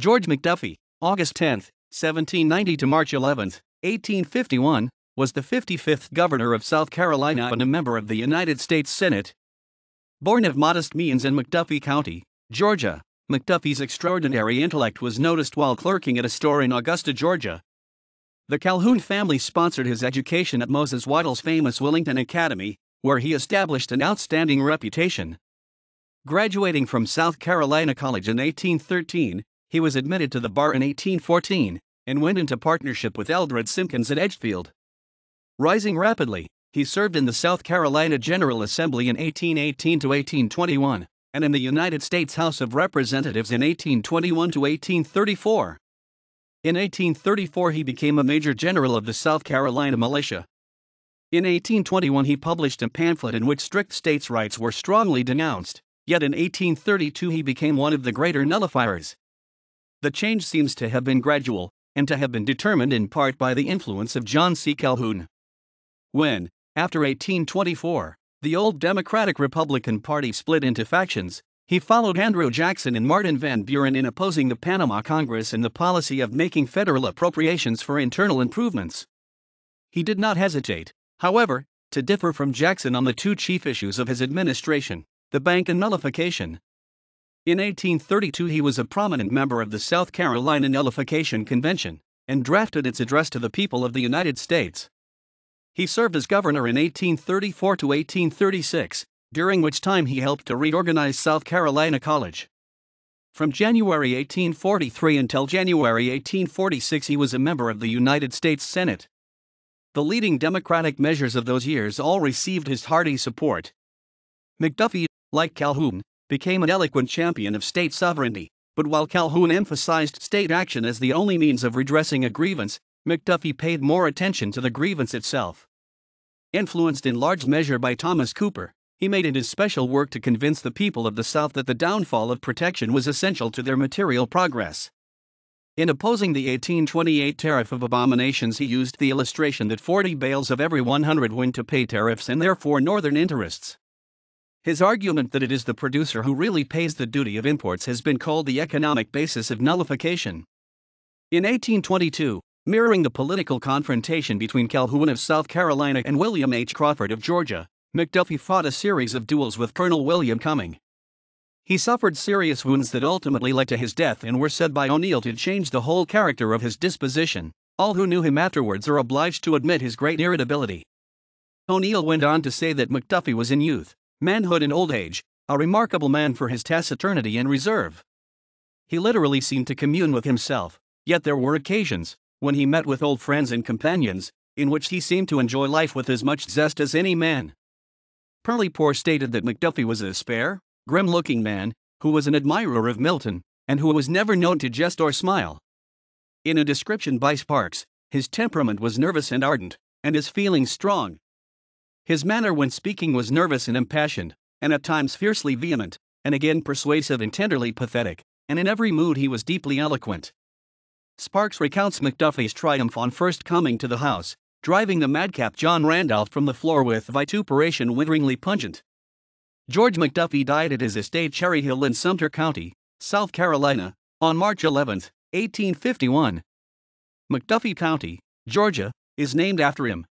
George McDuffie, August 10, 1790 to March 11, 1851, was the 55th governor of South Carolina and a member of the United States Senate. Born of modest means in McDuffie County, Georgia, McDuffie's extraordinary intellect was noticed while clerking at a store in Augusta, Georgia. The Calhoun family sponsored his education at Moses Waddell's famous Willington Academy, where he established an outstanding reputation. Graduating from South Carolina College in 1813, he was admitted to the bar in 1814 and went into partnership with Eldred Simpkins at Edgefield. Rising rapidly, he served in the South Carolina General Assembly in 1818 to 1821 and in the United States House of Representatives in 1821 to 1834. In 1834, he became a major general of the South Carolina militia. In 1821, he published a pamphlet in which strict states' rights were strongly denounced, yet in 1832, he became one of the greater nullifiers the change seems to have been gradual, and to have been determined in part by the influence of John C. Calhoun. When, after 1824, the old Democratic Republican Party split into factions, he followed Andrew Jackson and Martin Van Buren in opposing the Panama Congress and the policy of making federal appropriations for internal improvements. He did not hesitate, however, to differ from Jackson on the two chief issues of his administration the bank and nullification, in 1832, he was a prominent member of the South Carolina Nullification Convention and drafted its address to the people of the United States. He served as governor in 1834 to 1836, during which time he helped to reorganize South Carolina College. From January 1843 until January 1846, he was a member of the United States Senate. The leading Democratic measures of those years all received his hearty support. McDuffie, like Calhoun, became an eloquent champion of state sovereignty. But while Calhoun emphasized state action as the only means of redressing a grievance, McDuffie paid more attention to the grievance itself. Influenced in large measure by Thomas Cooper, he made it his special work to convince the people of the South that the downfall of protection was essential to their material progress. In opposing the 1828 Tariff of Abominations, he used the illustration that 40 bales of every 100 went to pay tariffs and therefore Northern interests. His argument that it is the producer who really pays the duty of imports has been called the economic basis of nullification. In 1822, mirroring the political confrontation between Calhoun of South Carolina and William H. Crawford of Georgia, McDuffie fought a series of duels with Colonel William Cumming. He suffered serious wounds that ultimately led to his death and were said by O'Neill to change the whole character of his disposition. All who knew him afterwards are obliged to admit his great irritability. O'Neill went on to say that McDuffie was in youth, manhood and old age, a remarkable man for his taciturnity and reserve. He literally seemed to commune with himself, yet there were occasions, when he met with old friends and companions, in which he seemed to enjoy life with as much zest as any man. Poor stated that McDuffie was a spare, grim looking man, who was an admirer of Milton, and who was never known to jest or smile. In a description by Sparks, his temperament was nervous and ardent, and his feelings strong, his manner when speaking was nervous and impassioned, and at times fiercely vehement, and again persuasive and tenderly pathetic, and in every mood he was deeply eloquent. Sparks recounts McDuffie's triumph on first coming to the house, driving the madcap John Randolph from the floor with vituperation witheringly pungent. George McDuffie died at his estate Cherry Hill in Sumter County, South Carolina, on March 11, 1851. McDuffie County, Georgia, is named after him.